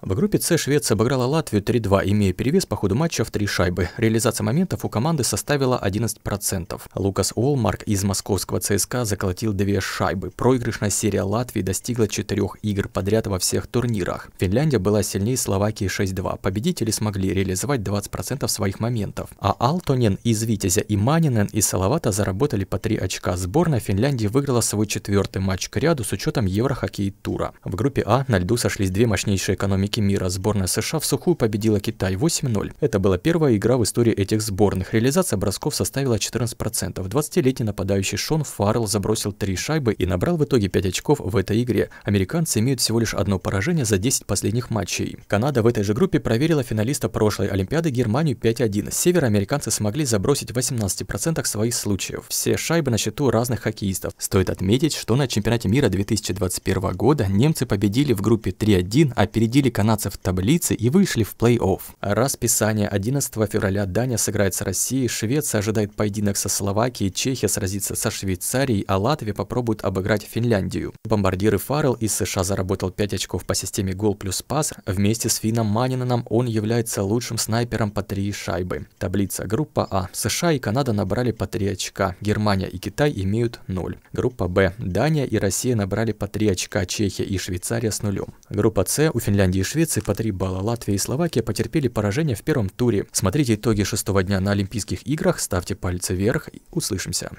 В группе С Швеция обыграла Латвию 3-2, имея перевес по ходу матча в три шайбы. Реализация моментов у команды составила 11%. Лукас Олмарк из московского ЦСКА заколотил две шайбы. Проигрышная серия Латвии достигла четырех игр подряд во всех турнирах. Финляндия была сильнее Словакии 6-2. Победители смогли реализовать 20% своих моментов. А Алтонен из Витязя и Манинен из Салавата заработали по три очка. Сборная Финляндии выиграла свой четвертый матч к ряду с учетом Еврохоккей тура. В группе А на льду сошлись две мощнейшие экономики Кубке мира сборная США в сухую победила Китай 8-0. Это была первая игра в истории этих сборных. Реализация бросков составила 14%. 20-летний нападающий Шон Фаррелл забросил три шайбы и набрал в итоге 5 очков в этой игре. Американцы имеют всего лишь одно поражение за 10 последних матчей. Канада в этой же группе проверила финалиста прошлой Олимпиады Германию 5-1. Североамериканцы смогли забросить в 18% своих случаев. Все шайбы на счету разных хоккеистов. Стоит отметить, что на чемпионате мира 2021 года немцы победили в группе 3-1, опередили канадцев в таблице и вышли в плей-офф. Расписание 11 февраля Дания сыграет с Россией, Швеция ожидает поединок со Словакией, Чехия сразится со Швейцарией, а Латвия попробует обыграть Финляндию. Бомбардиры Фаррелл из США заработал 5 очков по системе гол плюс пас. Вместе с Финном Манинаном он является лучшим снайпером по 3 шайбы. Таблица. Группа А. США и Канада набрали по 3 очка. Германия и Китай имеют 0. Группа Б. Дания и Россия набрали по 3 очка. Чехия и Швейцария с нулем. Группа С. У Финляндии и Швеции по 3 балла, Латвия и Словакия потерпели поражение в первом туре. Смотрите итоги шестого дня на Олимпийских играх, ставьте пальцы вверх и услышимся.